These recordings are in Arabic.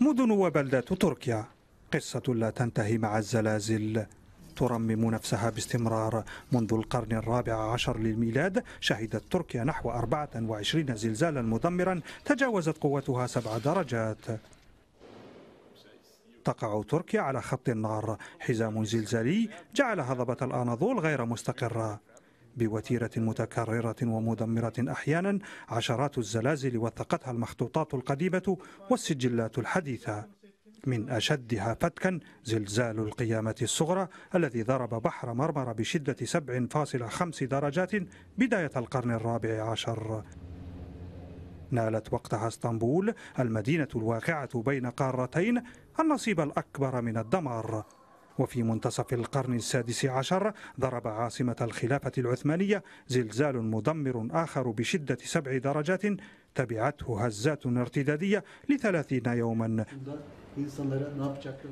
مدن وبلدات تركيا قصة لا تنتهي مع الزلازل ترمم نفسها باستمرار منذ القرن الرابع عشر للميلاد شهدت تركيا نحو 24 زلزالا مدمرا تجاوزت قوتها سبع درجات تقع تركيا على خط النار حزام زلزالي جعل هضبة الأناضول غير مستقرة بوتيرة متكررة ومدمرة أحيانا عشرات الزلازل وثقتها المخطوطات القديمة والسجلات الحديثة من أشدها فتكا زلزال القيامة الصغرى الذي ضرب بحر مرمر بشدة 7.5 درجات بداية القرن الرابع عشر نالت وقتها اسطنبول المدينة الواقعة بين قارتين النصيب الأكبر من الدمار وفي منتصف القرن السادس عشر ضرب عاصمة الخلافة العثمانية زلزال مدمر آخر بشدة سبع درجات تبعته هزات ارتدادية لثلاثين يوما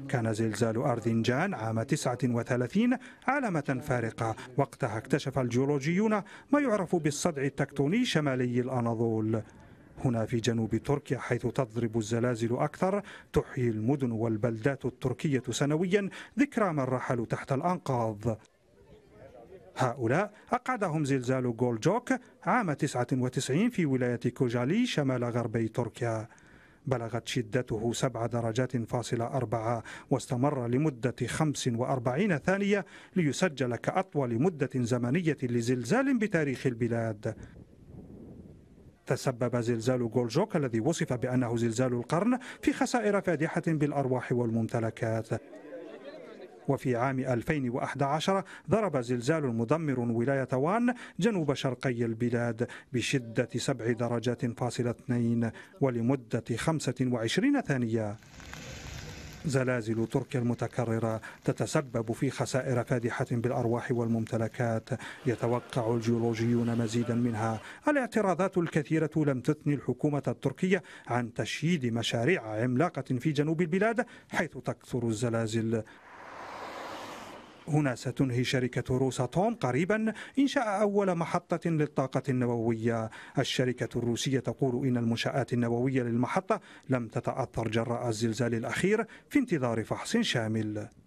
كان زلزال أرذنجان عام 39 علامة فارقة وقتها اكتشف الجيولوجيون ما يعرف بالصدع التكتوني شمالي الأناضول هنا في جنوب تركيا حيث تضرب الزلازل أكثر تحيي المدن والبلدات التركية سنويا ذكرى من رحلوا تحت الأنقاض هؤلاء أقعدهم زلزال جولجوك عام 99 في ولاية كوجالي شمال غربي تركيا بلغت شدته سبع درجات فاصلة أربعة واستمر لمدة 45 ثانية ليسجل كأطول مدة زمنية لزلزال بتاريخ البلاد تسبب زلزال جولجوك الذي وصف بأنه زلزال القرن في خسائر فادحة بالأرواح والممتلكات وفي عام 2011 ضرب زلزال مدمر ولاية وان جنوب شرقي البلاد بشدة سبع درجات فاصلة اثنين ولمدة 25 ثانية زلازل تركيا المتكررة تتسبب في خسائر فادحة بالأرواح والممتلكات يتوقع الجيولوجيون مزيدا منها الاعتراضات الكثيرة لم تثني الحكومة التركية عن تشييد مشاريع عملاقة في جنوب البلاد حيث تكثر الزلازل هنا ستنهي شركة توم قريبا إنشاء أول محطة للطاقة النووية الشركة الروسية تقول إن المنشآت النووية للمحطة لم تتأثر جراء الزلزال الأخير في انتظار فحص شامل